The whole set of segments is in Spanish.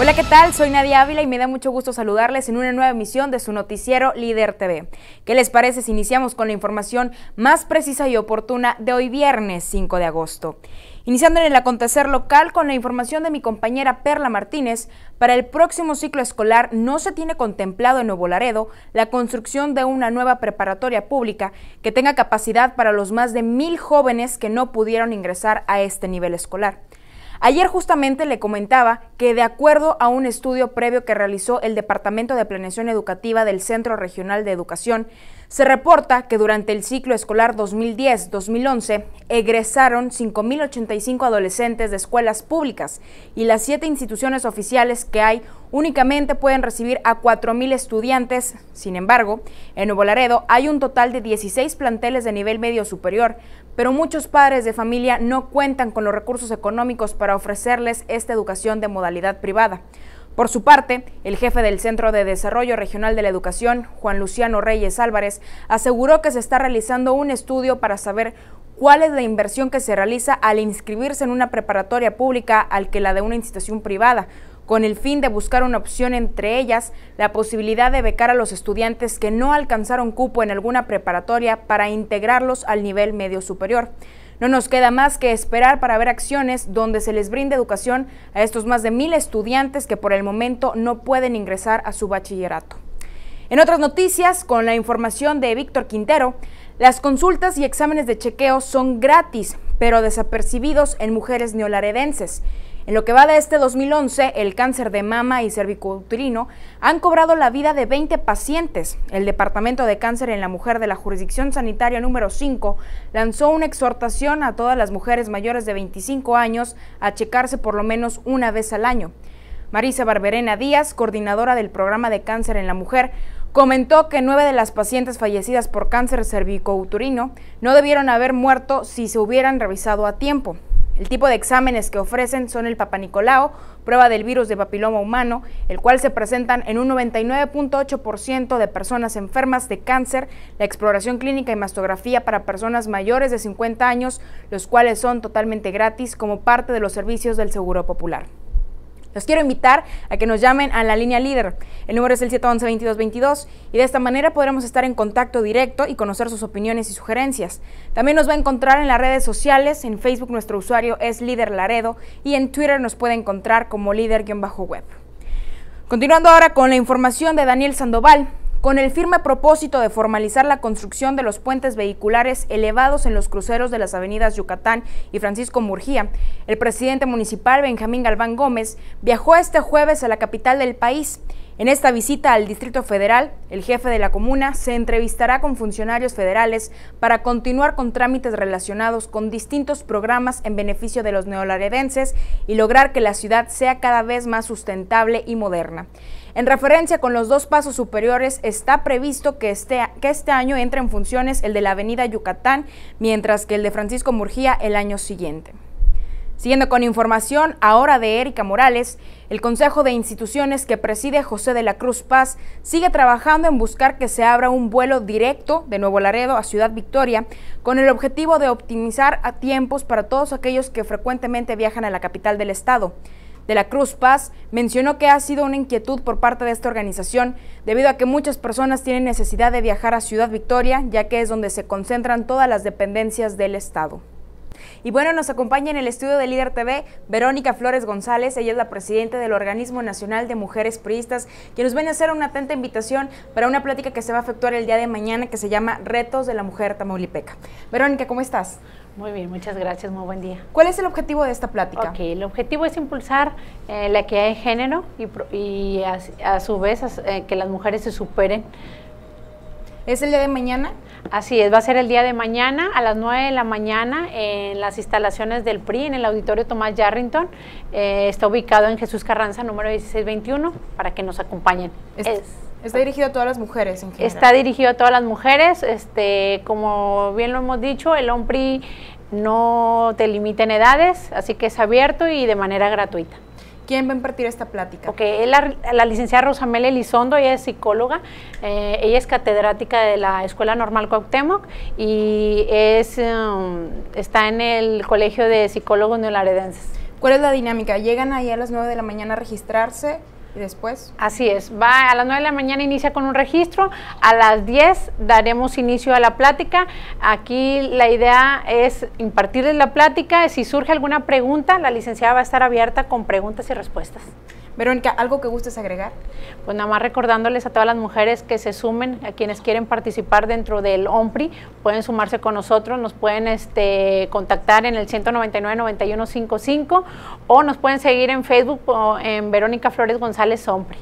Hola, ¿qué tal? Soy Nadia Ávila y me da mucho gusto saludarles en una nueva emisión de su noticiero Líder TV. ¿Qué les parece si iniciamos con la información más precisa y oportuna de hoy viernes 5 de agosto? Iniciando en el acontecer local con la información de mi compañera Perla Martínez, para el próximo ciclo escolar no se tiene contemplado en Nuevo Laredo la construcción de una nueva preparatoria pública que tenga capacidad para los más de mil jóvenes que no pudieron ingresar a este nivel escolar. Ayer justamente le comentaba que de acuerdo a un estudio previo que realizó el Departamento de Planeación Educativa del Centro Regional de Educación, se reporta que durante el ciclo escolar 2010-2011 egresaron 5.085 adolescentes de escuelas públicas y las siete instituciones oficiales que hay únicamente pueden recibir a 4.000 estudiantes. Sin embargo, en Nuevo Laredo hay un total de 16 planteles de nivel medio superior, pero muchos padres de familia no cuentan con los recursos económicos para ofrecerles esta educación de modalidad privada. Por su parte, el jefe del Centro de Desarrollo Regional de la Educación, Juan Luciano Reyes Álvarez, aseguró que se está realizando un estudio para saber cuál es la inversión que se realiza al inscribirse en una preparatoria pública al que la de una institución privada, con el fin de buscar una opción entre ellas, la posibilidad de becar a los estudiantes que no alcanzaron cupo en alguna preparatoria para integrarlos al nivel medio superior. No nos queda más que esperar para ver acciones donde se les brinde educación a estos más de mil estudiantes que por el momento no pueden ingresar a su bachillerato. En otras noticias, con la información de Víctor Quintero, las consultas y exámenes de chequeo son gratis, pero desapercibidos en mujeres neolaredenses. En lo que va de este 2011, el cáncer de mama y cervicouturino han cobrado la vida de 20 pacientes. El Departamento de Cáncer en la Mujer de la Jurisdicción Sanitaria número 5 lanzó una exhortación a todas las mujeres mayores de 25 años a checarse por lo menos una vez al año. Marisa Barberena Díaz, coordinadora del programa de cáncer en la mujer, comentó que nueve de las pacientes fallecidas por cáncer cervicouterino no debieron haber muerto si se hubieran revisado a tiempo. El tipo de exámenes que ofrecen son el papanicolao, prueba del virus de papiloma humano, el cual se presentan en un 99.8% de personas enfermas de cáncer, la exploración clínica y mastografía para personas mayores de 50 años, los cuales son totalmente gratis como parte de los servicios del Seguro Popular. Los quiero invitar a que nos llamen a la línea líder. El número es el 711-2222 y de esta manera podremos estar en contacto directo y conocer sus opiniones y sugerencias. También nos va a encontrar en las redes sociales. En Facebook nuestro usuario es Líder Laredo y en Twitter nos puede encontrar como líder-web. Continuando ahora con la información de Daniel Sandoval, con el firme propósito de formalizar la construcción de los puentes vehiculares elevados en los cruceros de las avenidas Yucatán y Francisco Murgía, el presidente municipal Benjamín Galván Gómez viajó este jueves a la capital del país. En esta visita al Distrito Federal, el jefe de la comuna se entrevistará con funcionarios federales para continuar con trámites relacionados con distintos programas en beneficio de los neolaredenses y lograr que la ciudad sea cada vez más sustentable y moderna. En referencia con los dos pasos superiores, está previsto que este, que este año entre en funciones el de la Avenida Yucatán, mientras que el de Francisco Murgía el año siguiente. Siguiendo con información ahora de Erika Morales, el Consejo de Instituciones que preside José de la Cruz Paz sigue trabajando en buscar que se abra un vuelo directo de Nuevo Laredo a Ciudad Victoria con el objetivo de optimizar a tiempos para todos aquellos que frecuentemente viajan a la capital del estado de la Cruz Paz mencionó que ha sido una inquietud por parte de esta organización debido a que muchas personas tienen necesidad de viajar a Ciudad Victoria, ya que es donde se concentran todas las dependencias del Estado. Y bueno, nos acompaña en el estudio de Líder TV Verónica Flores González, ella es la presidenta del Organismo Nacional de Mujeres Priistas, que nos viene a hacer una atenta invitación para una plática que se va a efectuar el día de mañana que se llama Retos de la Mujer Tamaulipeca. Verónica, ¿cómo estás? Muy bien, muchas gracias, muy buen día. ¿Cuál es el objetivo de esta plática? Ok, el objetivo es impulsar eh, la equidad de género y, a, su vez eh, que las mujeres se superen ¿Es el día de mañana? Así es, va a ser el día de mañana a las 9 de la mañana en las instalaciones del PRI, en el auditorio Tomás Yarrington. Eh, está ubicado en Jesús Carranza, número 1621, para que nos acompañen. es, está dirigido a todas las mujeres Está dirigido a todas las mujeres. Este, como bien lo hemos dicho, el OMPRI no te limita en edades, así que es abierto y de manera gratuita. ¿Quién va a impartir esta plática? Ok, la, licenciada Rosamela Elizondo, ella es psicóloga, eh, ella es catedrática de la Escuela Normal Cuauhtémoc y es, em, está en el Colegio de Psicólogos Neolaredenses. ¿Cuál es la dinámica? ¿Llegan ahí a las 9 de la mañana a registrarse? ¿Y después? Así es, va a las 9 de la mañana inicia con un registro, a las 10 daremos inicio a la plática. Aquí la idea es impartirles la plática, si surge alguna pregunta, la licenciada va a estar abierta con preguntas y respuestas. Verónica, ¿algo que gustes agregar? Pues nada más recordándoles a todas las mujeres que se sumen, a quienes quieren participar dentro del OMPRI, pueden sumarse con nosotros, nos pueden este, contactar en el 199-9155 o nos pueden seguir en Facebook en Verónica Flores González OMPRI.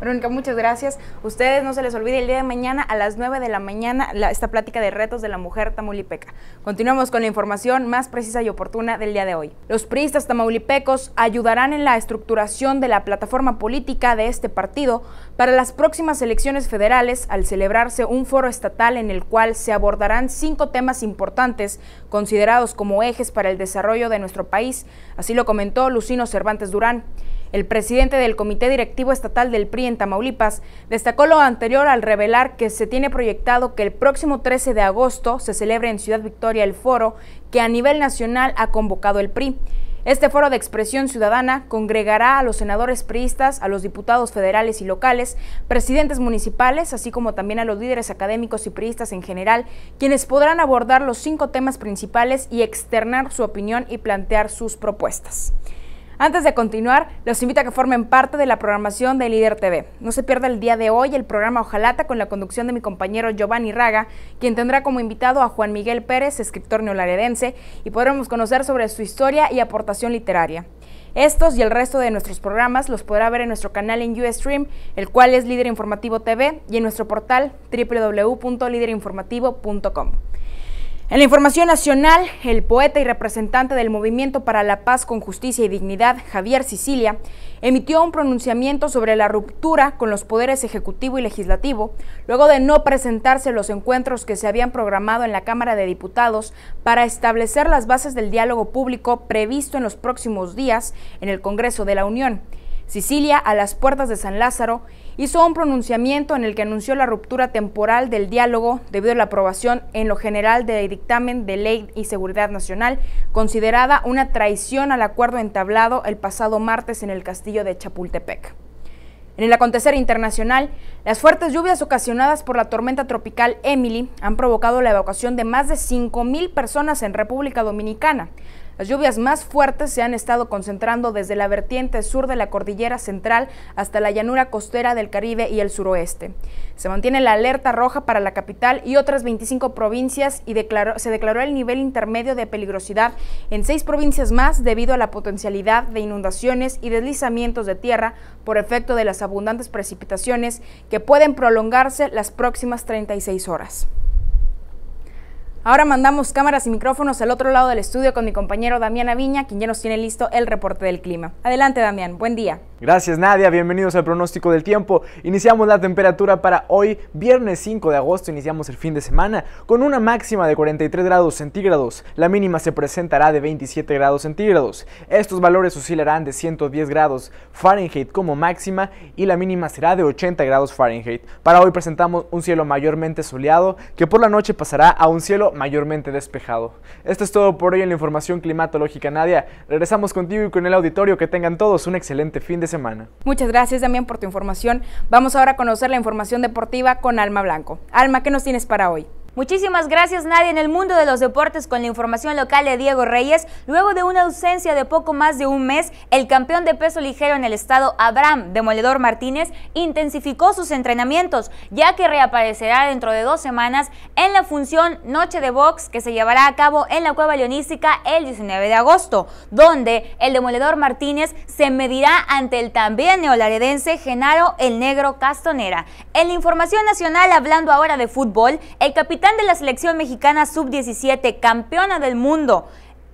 Verónica, muchas gracias. Ustedes no se les olvide el día de mañana a las 9 de la mañana esta plática de retos de la mujer tamaulipeca. Continuamos con la información más precisa y oportuna del día de hoy. Los priistas tamaulipecos ayudarán en la estructuración de la plataforma política de este partido para las próximas elecciones federales al celebrarse un foro estatal en el cual se abordarán cinco temas importantes considerados como ejes para el desarrollo de nuestro país. Así lo comentó Lucino Cervantes Durán. El presidente del Comité Directivo Estatal del PRI en Tamaulipas destacó lo anterior al revelar que se tiene proyectado que el próximo 13 de agosto se celebre en Ciudad Victoria el foro que a nivel nacional ha convocado el PRI. Este foro de expresión ciudadana congregará a los senadores priistas, a los diputados federales y locales, presidentes municipales, así como también a los líderes académicos y priistas en general, quienes podrán abordar los cinco temas principales y externar su opinión y plantear sus propuestas. Antes de continuar, los invito a que formen parte de la programación de Líder TV. No se pierda el día de hoy el programa Ojalata con la conducción de mi compañero Giovanni Raga, quien tendrá como invitado a Juan Miguel Pérez, escritor neolaredense, y podremos conocer sobre su historia y aportación literaria. Estos y el resto de nuestros programas los podrá ver en nuestro canal en Ustream, el cual es Líder Informativo TV, y en nuestro portal www.liderinformativo.com. En la información nacional, el poeta y representante del Movimiento para la Paz con Justicia y Dignidad, Javier Sicilia, emitió un pronunciamiento sobre la ruptura con los poderes ejecutivo y legislativo, luego de no presentarse los encuentros que se habían programado en la Cámara de Diputados para establecer las bases del diálogo público previsto en los próximos días en el Congreso de la Unión. Sicilia, a las puertas de San Lázaro, hizo un pronunciamiento en el que anunció la ruptura temporal del diálogo debido a la aprobación en lo general del dictamen de Ley y Seguridad Nacional, considerada una traición al acuerdo entablado el pasado martes en el castillo de Chapultepec. En el acontecer internacional, las fuertes lluvias ocasionadas por la tormenta tropical Emily han provocado la evacuación de más de 5.000 personas en República Dominicana. Las lluvias más fuertes se han estado concentrando desde la vertiente sur de la cordillera central hasta la llanura costera del Caribe y el suroeste. Se mantiene la alerta roja para la capital y otras 25 provincias y se declaró el nivel intermedio de peligrosidad en seis provincias más debido a la potencialidad de inundaciones y deslizamientos de tierra por efecto de las abundantes precipitaciones que pueden prolongarse las próximas 36 horas. Ahora mandamos cámaras y micrófonos al otro lado del estudio con mi compañero Damián Aviña, quien ya nos tiene listo el reporte del clima. Adelante, Damián, buen día. Gracias Nadia, bienvenidos al pronóstico del tiempo. Iniciamos la temperatura para hoy, viernes 5 de agosto, iniciamos el fin de semana con una máxima de 43 grados centígrados. La mínima se presentará de 27 grados centígrados. Estos valores oscilarán de 110 grados Fahrenheit como máxima y la mínima será de 80 grados Fahrenheit. Para hoy presentamos un cielo mayormente soleado que por la noche pasará a un cielo mayormente despejado. Esto es todo por hoy en la información climatológica Nadia. Regresamos contigo y con el auditorio. Que tengan todos un excelente fin de semana. Muchas gracias, también por tu información. Vamos ahora a conocer la información deportiva con Alma Blanco. Alma, ¿qué nos tienes para hoy? Muchísimas gracias Nadie en el mundo de los deportes con la información local de Diego Reyes. Luego de una ausencia de poco más de un mes, el campeón de peso ligero en el estado, Abraham Demoledor Martínez, intensificó sus entrenamientos, ya que reaparecerá dentro de dos semanas en la función Noche de Box que se llevará a cabo en la Cueva Leonística el 19 de agosto, donde el Demoledor Martínez se medirá ante el también neolaredense Genaro El Negro Castonera. En la información nacional, hablando ahora de fútbol, el capitán de la selección mexicana sub-17, campeona del mundo,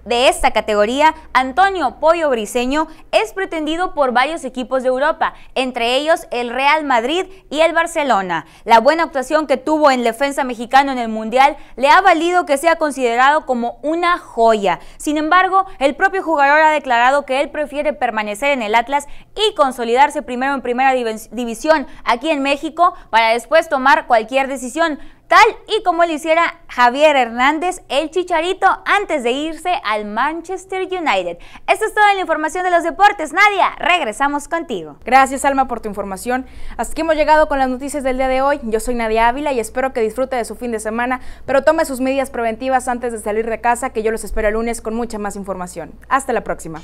de esta categoría, Antonio Pollo Briseño es pretendido por varios equipos de Europa, entre ellos el Real Madrid y el Barcelona. La buena actuación que tuvo en defensa mexicano en el Mundial le ha valido que sea considerado como una joya. Sin embargo, el propio jugador ha declarado que él prefiere permanecer en el Atlas y consolidarse primero en primera división aquí en México para después tomar cualquier decisión tal y como lo hiciera Javier Hernández, el Chicharito, antes de irse al Manchester United. Esto es toda la información de los deportes. Nadia, regresamos contigo. Gracias Alma por tu información. Así que hemos llegado con las noticias del día de hoy. Yo soy Nadia Ávila y espero que disfrute de su fin de semana, pero tome sus medidas preventivas antes de salir de casa, que yo los espero el lunes con mucha más información. Hasta la próxima.